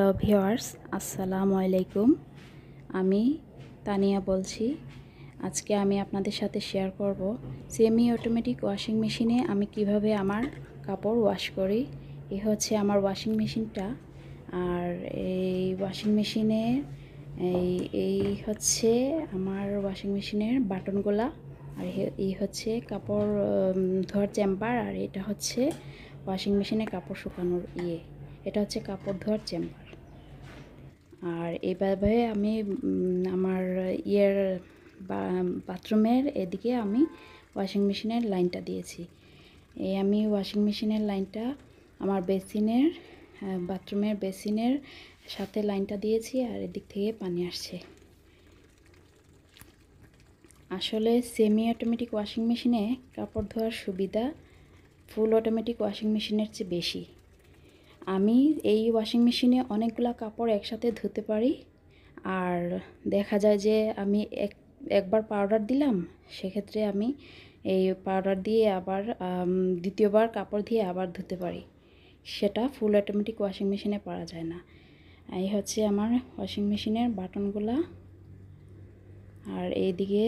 hello viewers আসসালামু আলাইকুম আমি তানিয়া বলছি আজকে আমি আপনাদের সাথে শেয়ার করব সেমি অটোমেটিক ওয়াশিং মেশিনে আমি কিভাবে আমার কাপড় ওয়াশ করি এ হচ্ছে আমার ওয়াশিং মেশিনটা আর এই ওয়াশিং মেশিনে এই এই হচ্ছে আমার ওয়াশিং মেশিনের বাটনগুলা আর এই হচ্ছে কাপড় ধোয়ার চেম্বার আর এটা হচ্ছে ওয়াশিং মেশিনে কাপড় শুকানোর ইয়ে এটা হচ্ছে কাপড় ধোয়ার চেম্বার আর এভাবে আমি আমার ইয়ের বাথরুমের এদিকে আমি ওয়াশিং মেশিনের লাইনটা দিয়েছি এই আমি ওয়াশিং মেশিনের লাইনটা আমার বেসিনের হ্যাঁ, বাথরুমের বেসিনের সাথে লাইনটা দিয়েছি আর এদিক থেকে পানি আসছে আসলে সেমি অটোমেটিক ওয়াশিং মেশিনে কাপড় ধোয়ার সুবিধা ফুল অটোমেটিক ওয়াশিং মেশিনের চেয়ে বেশি আমি এই ওয়াশিং মেশিনে অনেকগুলো কাপড় একসাথে ধুতে পারি আর দেখা যায় যে আমি এক একবার পাউডার দিলাম সেক্ষেত্রে আমি এই পাউডার দিয়ে আবার দ্বিতীয়বার কাপড় দিয়ে আবার ধুতে পারি সেটা ফুল অটোমেটিক ওয়াশিং মেশিনে পারা যায় না এই হচ্ছে আমার ওয়াশিং মেশিনের বাটনগুলা আর এইদিকে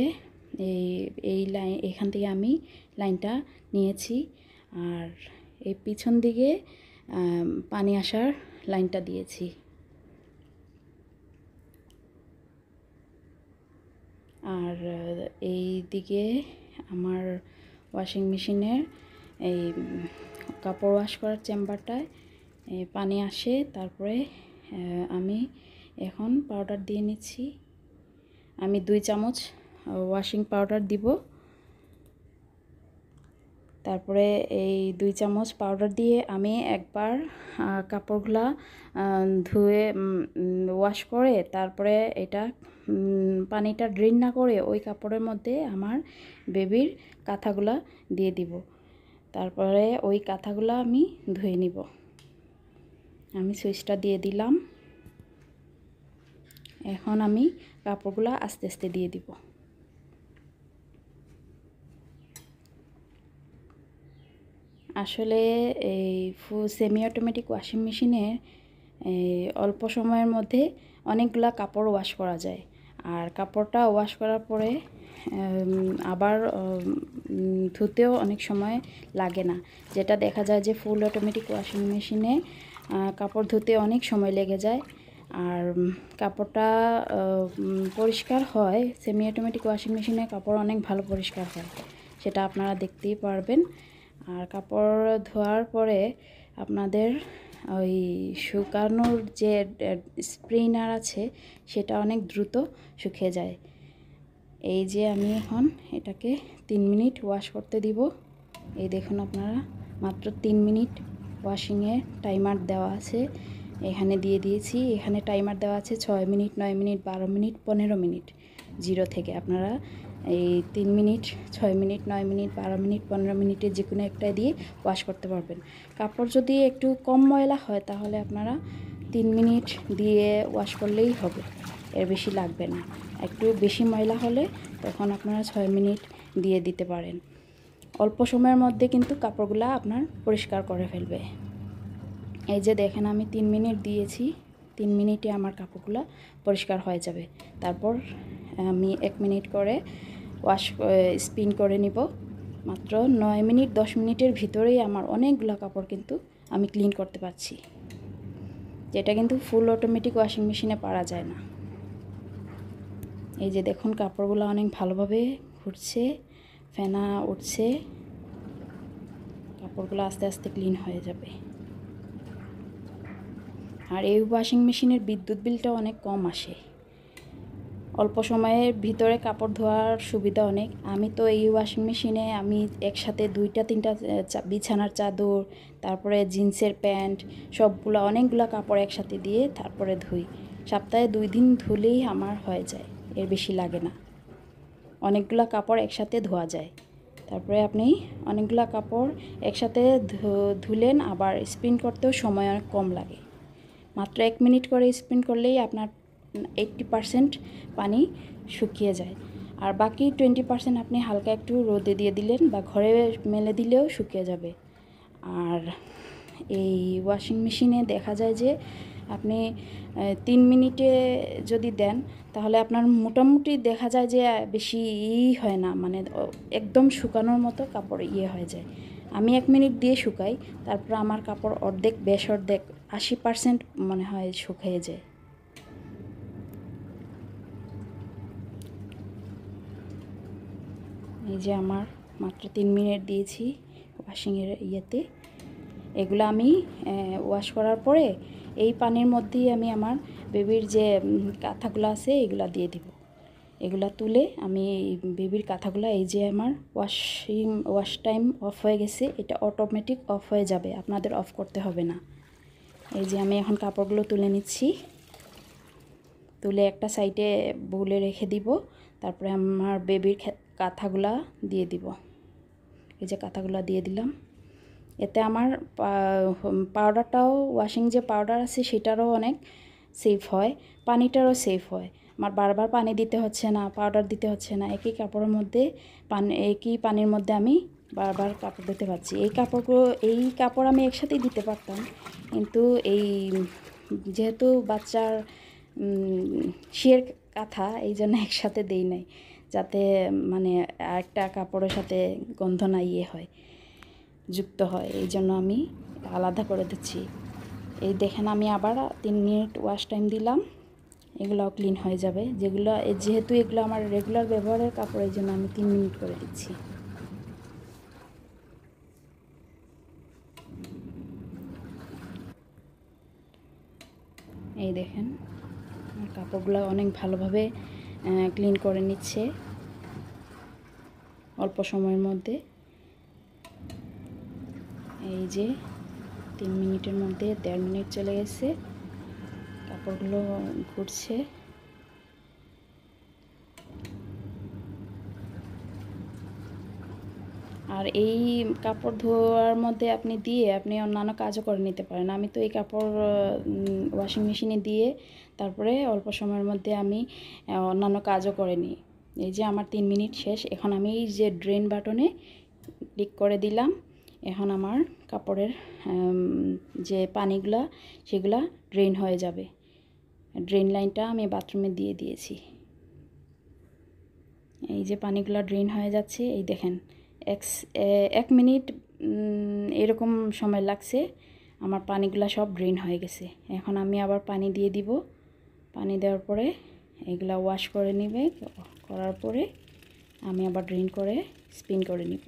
এই এই লাইন এখান থেকে আমি লাইনটা নিয়েছি আর এই পিছন দিকে পানি আসার লাইনটা দিয়েছি আর এই দিকে আমার ওয়াশিং মেশিনের এই কাপড় ওয়াশ করার চেম্বারটায় পানি আসে তারপরে আমি এখন পাউডার দিয়ে নিচ্ছি আমি দুই চামচ ওয়াশিং পাউডার দিব তারপরে এই দুই চামচ পাউডার দিয়ে আমি একবার কাপড়গুলা ধুয়ে ওয়াশ করে তারপরে এটা পানিটা ড্রেন না করে ওই কাপড়ের মধ্যে আমার বেবির কাঁথাগুলা দিয়ে দিব তারপরে ওই কাঁথাগুলা আমি ধুয়ে নিব আমি সুইচটা দিয়ে দিলাম এখন আমি কাপড়গুলা আস্তে আস্তে দিয়ে দিব আসলে এই ফু সেমি অটোমেটিক ওয়াশিং মেশিনে অল্প সময়ের মধ্যে অনেকগুলা কাপড় ওয়াশ করা যায় আর কাপড়টা ওয়াশ করার পরে আবার ধুতেও অনেক সময় লাগে না যেটা দেখা যায় যে ফুল অটোমেটিক ওয়াশিং মেশিনে কাপড় ধুতে অনেক সময় লেগে যায় আর কাপড়টা পরিষ্কার হয় সেমি অটোমেটিক ওয়াশিং মেশিনে কাপড় অনেক ভালো পরিষ্কার হয় সেটা আপনারা দেখতেই পারবেন আর কাপড় ধোয়ার পরে আপনাদের ওই শুকানোর যে স্প্রিনার আছে সেটা অনেক দ্রুত শুকিয়ে যায় এই যে আমি এখন এটাকে তিন মিনিট ওয়াশ করতে দিব এই দেখুন আপনারা মাত্র তিন মিনিট ওয়াশিংয়ে টাইমার দেওয়া আছে এখানে দিয়ে দিয়েছি এখানে টাইমার দেওয়া আছে ছয় মিনিট নয় মিনিট বারো মিনিট পনেরো মিনিট জিরো থেকে আপনারা এই তিন মিনিট ছয় মিনিট নয় মিনিট বারো মিনিট পনেরো মিনিটে যে কোনো একটা দিয়ে ওয়াশ করতে পারবেন কাপড় যদি একটু কম ময়লা হয় তাহলে আপনারা তিন মিনিট দিয়ে ওয়াশ করলেই হবে এর বেশি লাগবে না একটু বেশি ময়লা হলে তখন আপনারা ছয় মিনিট দিয়ে দিতে পারেন অল্প সময়ের মধ্যে কিন্তু কাপড়গুলো আপনার পরিষ্কার করে ফেলবে এই যে দেখেন আমি তিন মিনিট দিয়েছি তিন মিনিটে আমার কাপড়গুলো পরিষ্কার হয়ে যাবে তারপর আমি এক মিনিট করে ওয়াশ স্পিন eh, করে নিব মাত্র নয় মিনিট দশ মিনিটের ভিতরেই আমার অনেকগুলো কাপড় কিন্তু আমি ক্লিন করতে পারছি যেটা কিন্তু ফুল অটোমেটিক ওয়াশিং মেশিনে পারা যায় না এই যে দেখুন কাপড়গুলো অনেক ভালোভাবে ঘুরছে ফেনা উঠছে কাপড়গুলো আস্তে আস্তে ক্লিন হয়ে যাবে আর এই ওয়াশিং মেশিনের বিদ্যুৎ বিলটা অনেক কম আসে অল্প সময়ের ভিতরে কাপড় ধোয়ার সুবিধা অনেক আমি তো এই ওয়াশিং মেশিনে আমি একসাথে দুইটা তিনটা বিছানার চাদর তারপরে জিন্সের প্যান্ট সবগুলো অনেকগুলো কাপড় একসাথে দিয়ে তারপরে ধুই সপ্তাহে দুই দিন ধুলেই আমার হয়ে যায় এর বেশি লাগে না অনেকগুলো কাপড় একসাথে ধোয়া যায় তারপরে আপনি অনেকগুলো কাপড় একসাথে ধুলেন আবার স্পিন করতেও সময় অনেক কম লাগে মাত্র এক মিনিট করে স্পিন করলেই আপনার এইটটি পার্সেন্ট পানি শুকিয়ে যায় আর বাকি টোয়েন্টি পার্সেন্ট আপনি হালকা একটু রোদে দিয়ে দিলেন বা ঘরে মেলে দিলেও শুকিয়ে যাবে আর এই ওয়াশিং মেশিনে দেখা যায় যে আপনি তিন মিনিটে যদি দেন তাহলে আপনার মোটামুটি দেখা যায় যে বেশি ই হয় না মানে একদম শুকানোর মতো কাপড় ইয়ে হয়ে যায় আমি এক মিনিট দিয়ে শুকাই তারপর আমার কাপড় অর্ধেক বেশ অর্ধেক আশি পার্সেন্ট মনে হয় শুকিয়ে যায় এই যে আমার মাত্র তিন মিনিট দিয়েছি ওয়াশিংয়ের ইয়েতে এগুলো আমি ওয়াশ করার পরে এই পানির মধ্যেই আমি আমার বেবির যে কাঁথাগুলো আছে এগুলো দিয়ে দিব এগুলো তুলে আমি বেবির কাঁথাগুলো এই যে আমার ওয়াশিং ওয়াশ টাইম অফ হয়ে গেছে এটা অটোমেটিক অফ হয়ে যাবে আপনাদের অফ করতে হবে না এই যে আমি এখন কাপড়গুলো তুলে নিচ্ছি তুলে একটা সাইডে বলে রেখে দিব তারপরে আমার বেবির কাঁথাগুলা দিয়ে দিব এই যে কাঁথাগুলা দিয়ে দিলাম এতে আমার পাউডারটাও ওয়াশিং যে পাউডার আছে সেটারও অনেক সেফ হয় পানিটারও সেফ হয় আমার বারবার পানি দিতে হচ্ছে না পাউডার দিতে হচ্ছে না একই কাপড়ের মধ্যে পানি একই পানির মধ্যে আমি বারবার কাপড় দিতে পারছি এই কাপড়গুলো এই কাপড় আমি একসাথেই দিতে পারতাম কিন্তু এই যেহেতু বাচ্চার শিয়ের কাঁথা এই জন্য একসাথে দেই নাই যাতে মানে একটা কাপড়ের সাথে গন্ধ না ইয়ে হয় যুক্ত হয় এই জন্য আমি আলাদা করে দিচ্ছি এই দেখেন আমি আবার তিন মিনিট ওয়াশ টাইম দিলাম এগুলো ক্লিন হয়ে যাবে যেগুলো যেহেতু এগুলো আমার রেগুলার ব্যবহারের কাপড়ের জন্য আমি তিন মিনিট করে দিচ্ছি এই দেখেন কাপড়গুলো অনেক ভালোভাবে ক্লিন করে নিচ্ছে অল্প সময়ের মধ্যে এই যে তিন মিনিটের মধ্যে দেড় মিনিট চলে গেছে কাপড়গুলো ঘুরছে আর এই কাপড় ধোয়ার মধ্যে আপনি দিয়ে আপনি অন্যান্য কাজও করে নিতে পারেন আমি তো এই কাপড় ওয়াশিং মেশিনে দিয়ে তারপরে অল্প সময়ের মধ্যে আমি অন্যান্য কাজও করে নিই এই যে আমার তিন মিনিট শেষ এখন আমি এই যে ড্রেন বাটনে ক্লিক করে দিলাম এখন আমার কাপড়ের যে পানিগুলা সেগুলা ড্রেন হয়ে যাবে ড্রেন লাইনটা আমি বাথরুমে দিয়ে দিয়েছি এই যে পানিগুলা ড্রেন হয়ে যাচ্ছে এই দেখেন এক মিনিট এরকম সময় লাগছে আমার পানিগুলো সব ড্রেন হয়ে গেছে এখন আমি আবার পানি দিয়ে দিব পানি দেওয়ার পরে এগুলা ওয়াশ করে নেবে করার পরে আমি আবার ড্রেন করে স্পিন করে নিব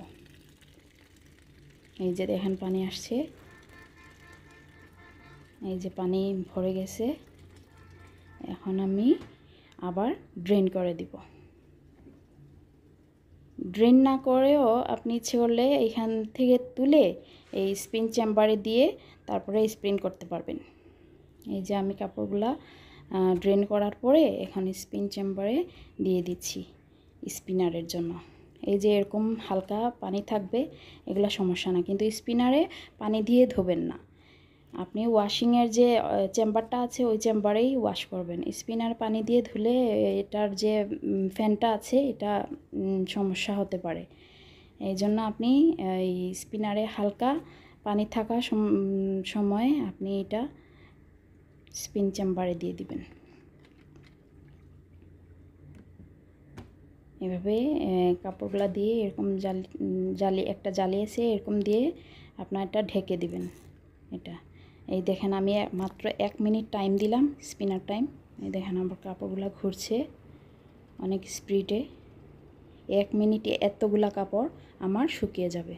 এই যে দেখেন পানি আসছে এই যে পানি ভরে গেছে এখন আমি আবার ড্রেন করে দিব ড্রেন না করেও আপনি করলে এইখান থেকে তুলে এই স্পিন চেম্বারে দিয়ে তারপরে স্প্রিন করতে পারবেন এই যে আমি কাপড়গুলা ড্রেন করার পরে এখন স্পিন চেম্বারে দিয়ে দিচ্ছি স্পিনারের জন্য এই যে এরকম হালকা পানি থাকবে এগুলো সমস্যা না কিন্তু স্পিনারে পানি দিয়ে ধোবেন না আপনি ওয়াশিংয়ের যে চেম্বারটা আছে ওই চেম্বারেই ওয়াশ করবেন স্পিনার পানি দিয়ে ধুলে এটার যে ফ্যানটা আছে এটা সমস্যা হতে পারে এই জন্য আপনি এই স্পিনারে হালকা পানি থাকা সময়ে আপনি এটা স্পিন চেম্বারে দিয়ে দিবেন এভাবে কাপড়গুলা দিয়ে এরকম জালি জালি একটা জালি আছে এরকম দিয়ে আপনার এটা ঢেকে দিবেন এটা এই দেখেন আমি মাত্র এক মিনিট টাইম দিলাম স্পিনার টাইম এই দেখেন আমার কাপড়গুলো ঘুরছে অনেক স্পিডে এক মিনিটে এতগুলা কাপড় আমার শুকিয়ে যাবে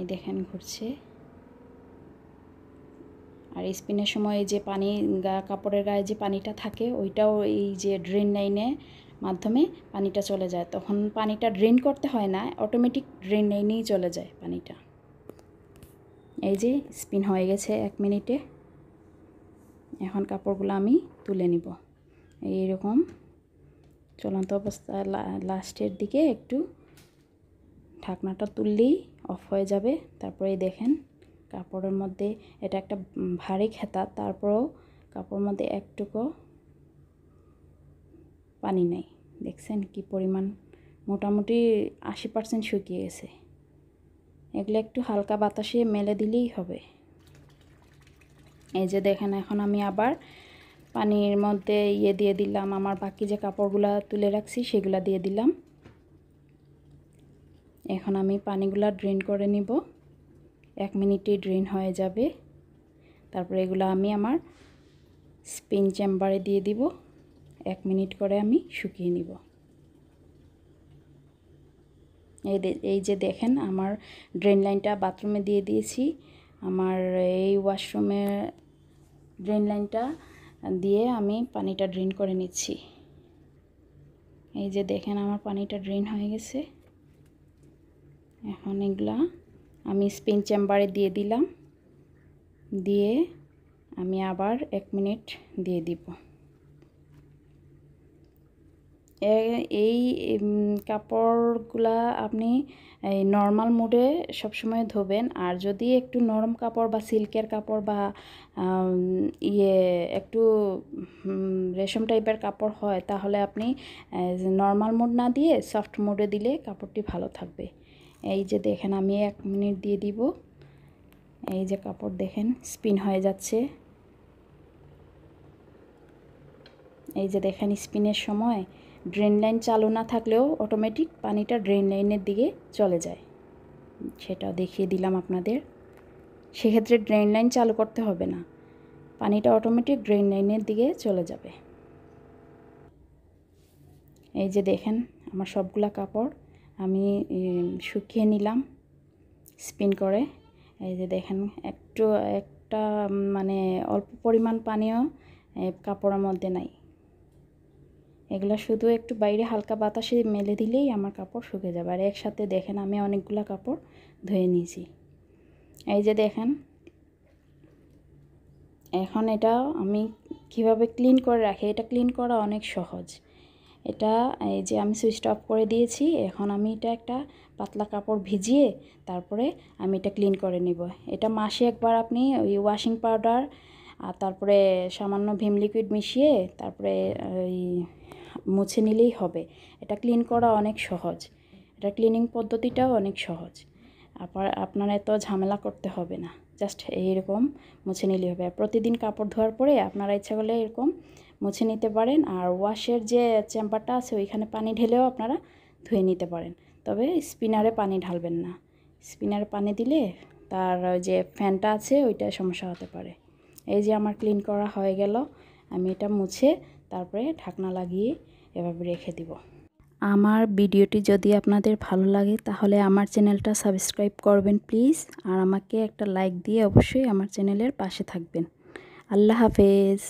এই দেখেন ঘুরছে আর স্পিনের সময় যে পানি গা কাপড়ের গায়ে যে পানিটা থাকে ওইটাও এই যে ড্রেন লাইনে মাধ্যমে পানিটা চলে যায় তখন পানিটা ড্রেন করতে হয় না অটোমেটিক ড্রেন লাইনেই চলে যায় পানিটা এই যে স্পিন হয়ে গেছে এক মিনিটে এখন কাপড়গুলো আমি তুলে নিব এইরকম চলন্ত অবস্থা লাস্টের দিকে একটু ঢাকনাটা তুললেই অফ হয়ে যাবে তারপরে দেখেন কাপড়ের মধ্যে এটা একটা ভারী খেতা তারপরেও কাপড়ের মধ্যে একটুকু পানি নেই দেখছেন কি পরিমাণ মোটামুটি আশি পার্সেন্ট শুকিয়ে গেছে এগুলো একটু হালকা বাতাসে মেলে দিলেই হবে এই যে দেখেন এখন আমি আবার পানির মধ্যে ইয়ে দিয়ে দিলাম আমার বাকি যে কাপড়গুলো তুলে রাখছি সেগুলো দিয়ে দিলাম এখন আমি পানিগুলা ড্রেন করে নিব এক মিনিটে ড্রেন হয়ে যাবে তারপরে এগুলো আমি আমার স্পিন চেম্বারে দিয়ে দিব এক মিনিট করে আমি শুকিয়ে নিব এই যে দেখেন আমার ড্রেন লাইনটা বাথরুমে দিয়ে দিয়েছি আমার এই ওয়াশরুমের ড্রেন লাইনটা দিয়ে আমি পানিটা ড্রেন করে নিচ্ছি এই যে দেখেন আমার পানিটা ড্রেন হয়ে গেছে এখন এগুলা আমি স্পিন চেম্বারে দিয়ে দিলাম দিয়ে আমি আবার এক মিনিট দিয়ে দিব এই কাপড়গুলা আপনি এই নর্মাল মুডে সবসময় ধোবেন আর যদি একটু নরম কাপড় বা সিল্কের কাপড় বা ইয়ে একটু রেশম টাইপের কাপড় হয় তাহলে আপনি নর্মাল মুড না দিয়ে সফট মুডে দিলে কাপড়টি ভালো থাকবে এই যে দেখেন আমি এক মিনিট দিয়ে দিব এই যে কাপড় দেখেন স্পিন হয়ে যাচ্ছে এই যে দেখেন স্পিনের সময় ড্রেন লাইন চালু না থাকলেও অটোমেটিক পানিটা ড্রেন লাইনের দিকে চলে যায় সেটাও দেখিয়ে দিলাম আপনাদের সেক্ষেত্রে ড্রেন লাইন চালু করতে হবে না পানিটা অটোমেটিক ড্রেন লাইনের দিকে চলে যাবে এই যে দেখেন আমার সবগুলা কাপড় আমি শুকিয়ে নিলাম স্পিন করে এই যে দেখেন একটু একটা মানে অল্প পরিমাণ পানিও কাপড়ের মধ্যে নাই এগুলা শুধু একটু বাইরে হালকা বাতাসে মেলে দিলেই আমার কাপড় শুকে যাবে আর একসাথে দেখেন আমি অনেকগুলো কাপড় ধুয়ে নিয়েছি এই যে দেখেন এখন এটা আমি কিভাবে ক্লিন করে রাখি এটা ক্লিন করা অনেক সহজ এটা এই যে আমি সুইচটা অফ করে দিয়েছি এখন আমি এটা একটা পাতলা কাপড় ভিজিয়ে তারপরে আমি এটা ক্লিন করে নিব এটা মাসে একবার আপনি ওই ওয়াশিং পাউডার আর তারপরে সামান্য ভিম লিকুইড মিশিয়ে তারপরে ওই মুছে নিলেই হবে এটা ক্লিন করা অনেক সহজ এটা ক্লিনিং পদ্ধতিটাও অনেক সহজ আবার আপনার এত ঝামেলা করতে হবে না জাস্ট এইরকম মুছে নিলেই হবে প্রতিদিন কাপড় ধোয়ার পরে আপনারা ইচ্ছা করলে এরকম মুছে নিতে পারেন আর ওয়াশের যে চেম্বারটা আছে ওইখানে পানি ঢেলেও আপনারা ধুয়ে নিতে পারেন তবে স্পিনারে পানি ঢালবেন না স্পিনারে পানি দিলে তার যে ফ্যানটা আছে ওইটা সমস্যা হতে পারে এই যে আমার ক্লিন করা হয়ে গেল আমি এটা মুছে তারপরে ঢাকনা লাগিয়ে এভাবে রেখে দিব আমার ভিডিওটি যদি আপনাদের ভালো লাগে তাহলে আমার চ্যানেলটা সাবস্ক্রাইব করবেন প্লিজ আর আমাকে একটা লাইক দিয়ে অবশ্যই আমার চ্যানেলের পাশে থাকবেন আল্লাহ হাফেজ